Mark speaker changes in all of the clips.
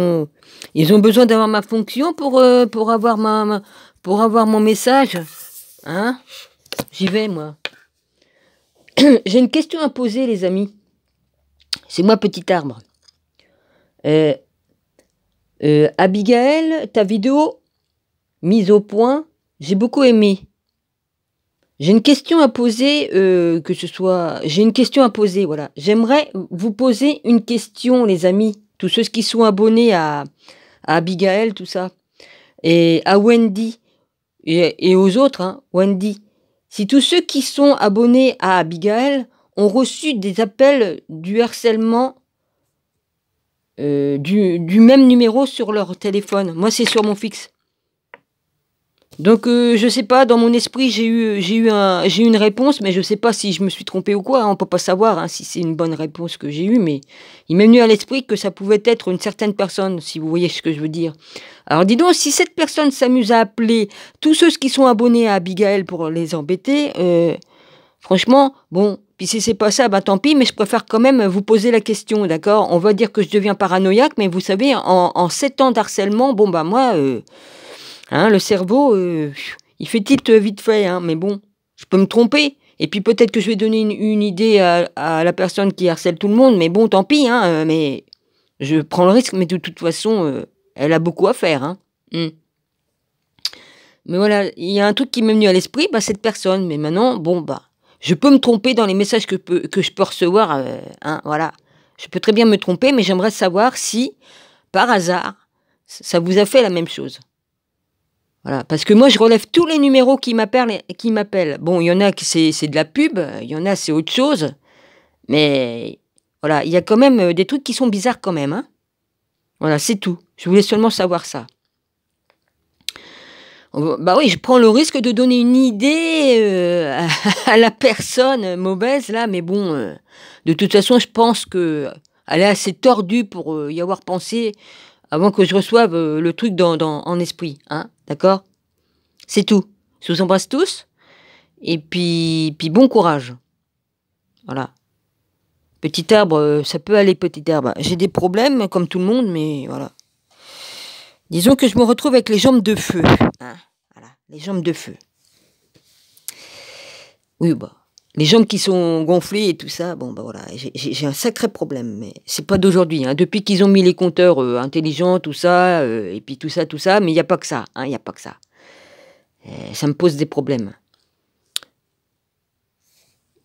Speaker 1: Euh, ils ont besoin d'avoir ma fonction pour, euh, pour, avoir ma, pour avoir mon message. Hein J'y vais, moi. J'ai une question à poser, les amis. C'est moi, petit arbre. Euh, Abigail, ta vidéo mise au point, j'ai beaucoup aimé. J'ai une question à poser, que ce soit. J'ai une question à poser, voilà. J'aimerais vous poser une question, les amis tous ceux qui sont abonnés à, à Abigail, tout ça, et à Wendy, et, aux autres, hein, Wendy, si tous ceux qui sont abonnés à Abigail ont reçu des appels du harcèlement euh, du même numéro sur leur téléphone, moi c'est sur mon fixe. Donc je euh, je sais pas, dans mon esprit j'ai eu j'ai eu un j'ai une réponse, mais je sais pas si je me suis trompé ou quoi. On hein. on peut pas savoir hein, si c'est une bonne réponse que j'ai eue, mais il m'est venu à l'esprit que ça pouvait être une certaine personne, si vous voyez ce que je veux dire. Alors dis donc, si cette personne s'amuse à appeler tous ceux qui sont abonnés à Abigail pour les embêter, euh, franchement, bon, puis si c'est pas ça, bah tant pis, mais je préfère quand même vous poser la question, d'accord On va dire que je deviens paranoïaque, mais vous savez, en, sept ans d'harcèlement, bon bah moi. Euh, Hein, le cerveau, euh, il fait tilt euh, vite fait, hein, mais bon, je peux me tromper. Et puis peut-être que je vais donner une, idée à, la personne qui harcèle tout le monde, mais bon, tant pis, hein, euh, mais je prends le risque, mais de toute façon, elle a beaucoup à faire. Hein. Hmm. Mais voilà, il y a un truc qui m'est venu à l'esprit, bah, cette personne, mais maintenant, bon, bah, je peux me tromper dans les messages que, que je peux recevoir, hein, voilà. Je peux très bien me tromper, mais j'aimerais savoir si, par hasard, ça vous a fait la même chose parce que moi, je relève tous les numéros qui m'appellent. Bon, il y en a qui c'est de la pub, il y en a c'est autre chose, mais voilà, il y a quand même euh, des trucs qui sont bizarres quand même. Hein. voilà, c'est tout. Je voulais seulement savoir ça. Bah oui, je prends le risque de donner une idée euh, à, la personne mauvaise là, mais bon, euh, de toute façon, je pense qu'elle est assez tordue pour y avoir pensé avant que je reçoive euh, le truc dans, en esprit. Hein, D'accord C'est tout. Je vous embrasse tous. Et puis, puis bon courage. Voilà. Petit arbre, euh, ça peut aller, petit arbre. J'ai des problèmes, comme tout le monde, mais voilà. Disons que je me retrouve avec les jambes de feu. Hein voilà, les jambes de feu. Oui, bah les jambes qui sont gonflées et tout ça, bon, ben voilà, j'ai un sacré problème. Mais c'est pas d'aujourd'hui. Hein. Depuis qu'ils ont mis les compteurs euh, intelligents, tout ça, euh, et puis tout ça, tout ça, mais il n'y a pas que ça. Hein, il n'y a pas que ça. Euh, ça me pose des problèmes.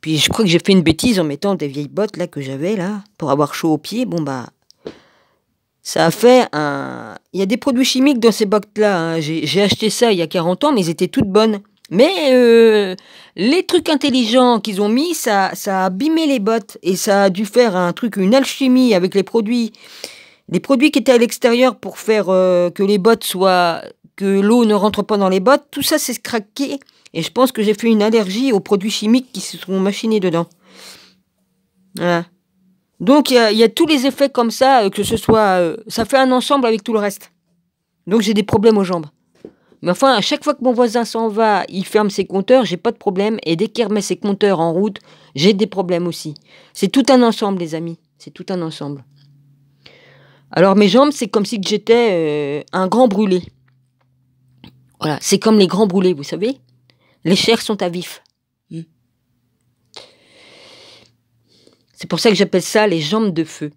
Speaker 1: Puis je crois que j'ai fait une bêtise en mettant des vieilles bottes là que j'avais là pour avoir chaud aux pieds. Bon bah, ça a fait un. Il y a des produits chimiques dans ces bottes là. Hein. J'ai acheté ça il y a 40 ans, mais elles étaient toutes bonnes. Mais euh, les trucs intelligents qu'ils ont mis, ça, ça a abîmé les bottes et ça a dû faire un truc, une alchimie avec les produits. Les produits qui étaient à l'extérieur pour faire euh, que les bottes soient. que l'eau ne rentre pas dans les bottes, tout ça s'est craqué. Et je pense que j'ai fait une allergie aux produits chimiques qui se sont machinés dedans. Voilà. Donc il y, a tous les effets comme ça, euh, que ce soit. ça fait un ensemble avec tout le reste. Donc j'ai des problèmes aux jambes. Mais enfin, à chaque fois que mon voisin s'en va, il ferme ses compteurs, j'ai pas de problème. Et dès qu'il remet ses compteurs en route, j'ai des problèmes aussi. C'est tout un ensemble, les amis. C'est tout un ensemble. Alors mes jambes, c'est comme si j'étais euh, un grand brûlé. Voilà, c'est comme les grands brûlés, vous savez. Les chairs sont à vif. Hmm. C'est pour ça que j'appelle ça les jambes de feu.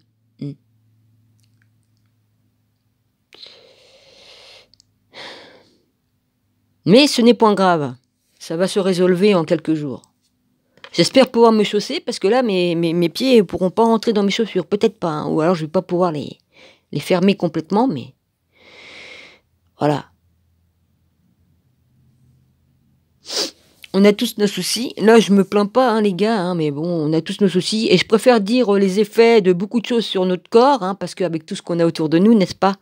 Speaker 1: Mais ce n'est point grave. Ça va se résolver en quelques jours. J'espère pouvoir me chausser parce que là, mes, mes, pieds ne pourront pas rentrer dans mes chaussures. Peut-être pas. Hein. Ou alors, je ne vais pas pouvoir les, les fermer complètement, mais. Voilà. On a tous nos soucis. Là, je me plains pas, hein, les gars, hein, mais bon, on a tous nos soucis. Et je préfère dire euh, les effets de beaucoup de choses sur notre corps, parce qu'avec tout ce qu'on a autour de nous, n'est-ce pas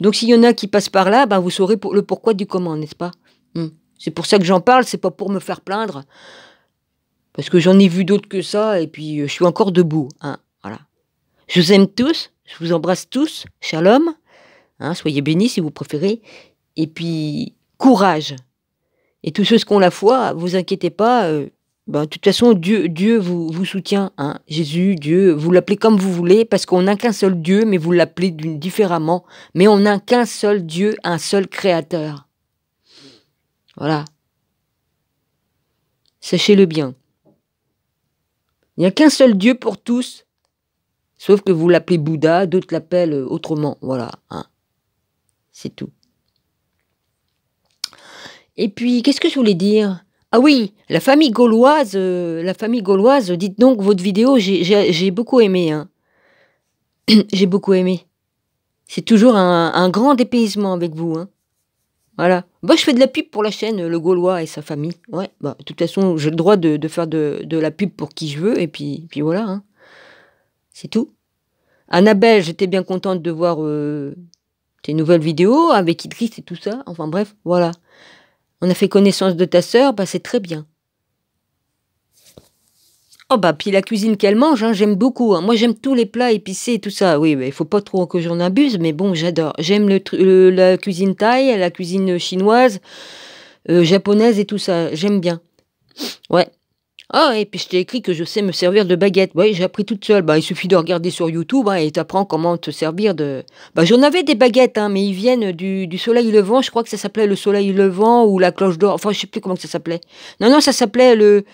Speaker 1: Donc, s'il y en a qui passent par là, ben, vous saurez pour le pourquoi du comment, n'est-ce pas c'est pour ça que j'en parle, c'est pas pour me faire plaindre. Parce que j'en ai vu d'autres que ça, et puis euh, je suis encore debout. Hein, voilà. Je vous aime tous, je vous embrasse tous, shalom. Hein, soyez bénis si vous préférez. Et puis, courage. Et tous ceux qui ont la foi, vous inquiétez pas. Euh, bah, de toute façon, Dieu, Dieu vous, vous soutient. Hein. Jésus, Dieu, vous l'appelez comme vous voulez, parce qu'on n'a qu'un seul Dieu, mais vous l'appelez différemment. Mais on n'a qu'un seul Dieu, un seul Créateur. Voilà. Sachez-le bien. Il n'y a qu'un seul Dieu pour tous, sauf que vous l'appelez Bouddha, d'autres l'appellent euh, autrement. Voilà. Hein. C'est tout. Et puis, qu'est-ce que je voulais dire Ah oui, la famille gauloise, euh, la famille gauloise, dites donc votre vidéo, j'ai beaucoup aimé. Hein. j'ai beaucoup aimé. C'est toujours un, grand dépaysement avec vous. Hein. Voilà. Bah, je fais de la pub pour la chaîne euh, Le Gaulois et sa famille. Ouais, bah, de toute façon, j'ai le droit de, faire de, la pub pour qui je veux, et puis, puis voilà. Hein. C'est tout. Annabelle, j'étais bien contente de voir euh, tes nouvelles vidéos avec Idriss et tout ça. Enfin bref, voilà. On a fait connaissance de ta sœur, bah, c'est très bien. Oh bah puis la cuisine qu'elle mange, hein, j'aime beaucoup. Hein. Moi j'aime tous les plats épicés et tout ça. Oui, il faut pas trop que j'en abuse, mais bon j'adore. J'aime la cuisine thaï, la cuisine chinoise, euh, japonaise et tout ça. J'aime bien. Ouais. Oh, et puis je t'ai écrit que je sais me servir de baguette. Oui, j'ai appris toute seule. Bah, il suffit de regarder sur YouTube hein, et et apprends comment te servir de. Bah, j'en avais des baguettes, mais ils viennent du, soleil levant. Je crois que ça s'appelait le soleil levant ou la cloche d'or. Enfin, je sais plus comment que ça s'appelait. Non, non, ça s'appelait le.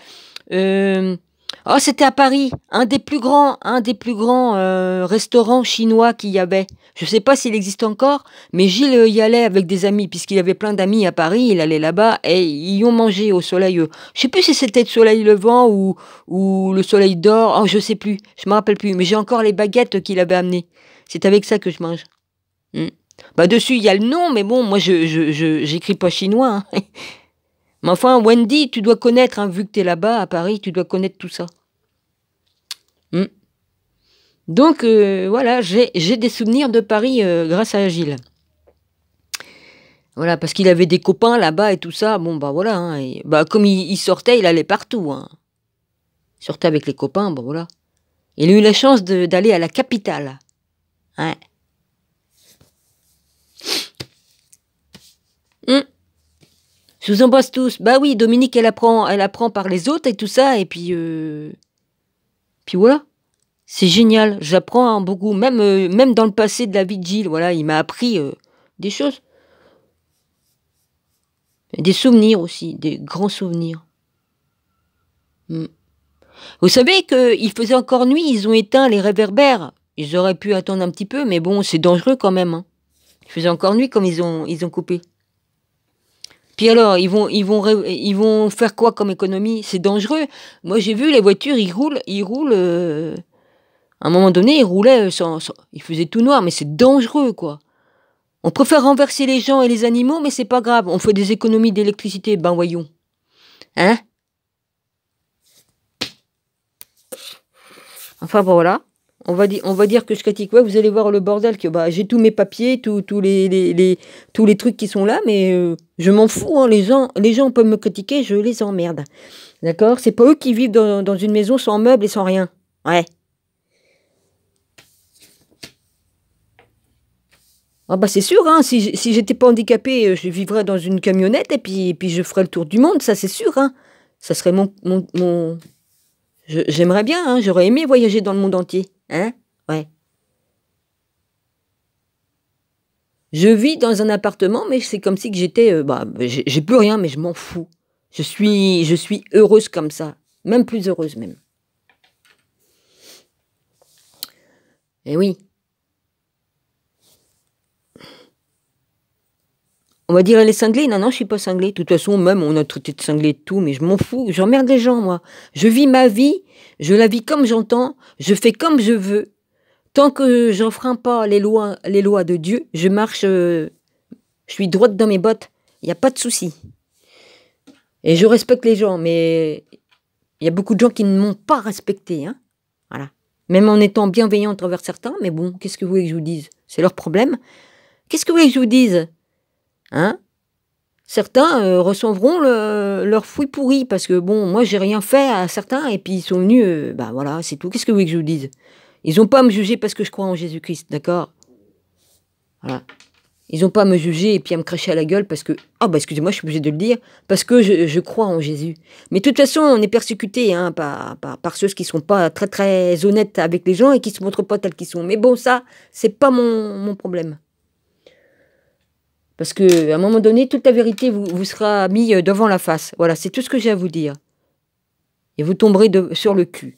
Speaker 1: Euh, Oh, c'était à Paris, un des plus grands, un des plus grands euh, restaurants chinois qu'il y avait. Je ne sais pas s'il existe encore, mais Gilles euh, y allait avec des amis, puisqu'il avait plein d'amis à Paris, il allait là-bas et ils y ont mangé au soleil. Je ne sais plus si c'était le soleil levant ou, ou le soleil d'or, oh, je ne sais plus, je me rappelle plus, mais j'ai encore les baguettes qu'il avait amenées. C'est avec ça que je mange. Hmm. Bah dessus, il y a le nom, mais bon, moi, je n'écris pas chinois. Hein. Mais enfin, Wendy, tu dois connaître, hein, vu que tu es là-bas à Paris, tu dois connaître tout ça. Hmm. Donc euh, voilà, j'ai des souvenirs de Paris euh, grâce à Gilles. Voilà, parce qu'il avait des copains là-bas et tout ça. Bon, bah voilà. Hein, bah, comme il, sortait, il allait partout. Hein. Il sortait avec les copains, bon bah, voilà. Il a eu la chance d'aller à la capitale. Ouais. Hein. sous vous embrasse tous. Bah oui, Dominique, elle apprend, elle apprend par les autres et tout ça. Et puis, euh, puis voilà. C'est génial. J'apprends hein, beaucoup. Même, euh, même dans le passé de la vie de Gilles, voilà, il m'a appris euh, des choses. des souvenirs aussi, des grands souvenirs. Hmm. Vous savez qu'il faisait encore nuit, ils ont éteint les réverbères. Ils auraient pu attendre un petit peu, mais bon, c'est dangereux quand même. Hein. Il faisait encore nuit comme ils ont, ils ont coupé. Puis alors, ils vont, ils vont, ils vont faire quoi comme économie C'est dangereux. Moi, j'ai vu les voitures, ils roulent, ils roulent. Euh, à un moment donné, ils roulaient, euh, sans, ils faisaient tout noir, mais c'est dangereux, quoi. On préfère renverser les gens et les animaux, mais c'est pas grave. On fait des économies d'électricité, ben voyons. Hein Enfin, bon, voilà. On va, dire, on va dire que je critique. Ouais, vous allez voir le bordel. que bah, J'ai tous mes papiers, tous les, tous les trucs qui sont là, mais euh, je m'en fous. Hein, les, gens, les gens peuvent me critiquer, je les emmerde. D'accord C'est pas eux qui vivent dans, une maison sans meubles et sans rien. Ouais. Ah bah c'est sûr, hein, si, j'étais pas handicapé, euh, je vivrais dans une camionnette et puis, puis je ferais le tour du monde, ça c'est sûr. Hein. Ça serait mon... J'aimerais bien, j'aurais aimé voyager dans le monde entier. Hein Ouais. Je vis dans un appartement, mais c'est comme si que j'étais, euh, bah, j'ai plus rien, mais je m'en fous. Je suis, je suis heureuse comme ça, même plus heureuse même. Et eh oui, On va dire, elle est cinglée. Non, non, je suis pas cinglée. De toute façon, même, on a traité de cinglée de tout, mais je m'en fous. J'emmerde les gens, moi. Je vis ma vie. Je la vis comme j'entends. Je fais comme je veux. Tant que j'enfreins pas les lois, les lois de Dieu, je marche. Euh, je suis droite dans mes bottes. Il n'y a pas de souci. Et je respecte les gens, mais il y a beaucoup de gens qui ne m'ont pas respecté. Hein. voilà. Même en étant bienveillant envers certains, mais bon, qu'est-ce que vous voulez que je vous dise C'est leur problème. Qu'est-ce que vous voulez que je vous dise Hein certains euh, recevront leur fruit pourri parce que bon, moi j'ai rien fait à certains et puis ils sont venus, ben voilà, c'est tout. Qu'est-ce que vous voulez que je vous dise Ils n'ont pas à me juger parce que je crois en Jésus-Christ, d'accord Voilà. Ils n'ont pas à me juger et puis à me cracher à la gueule parce que, ah oh, bah excusez-moi, je suis obligé de le dire, parce que je, crois en Jésus. Mais de toute façon, on est persécuté hein, par, par, ceux qui ne sont pas très très honnêtes avec les gens et qui ne se montrent pas tels qu'ils sont. Mais bon, ça, c'est pas mon, mon problème. Parce à un moment donné, toute la vérité vous, sera mise euh, devant la face. Voilà, c'est tout ce que j'ai à vous dire. Et vous tomberez sur le cul.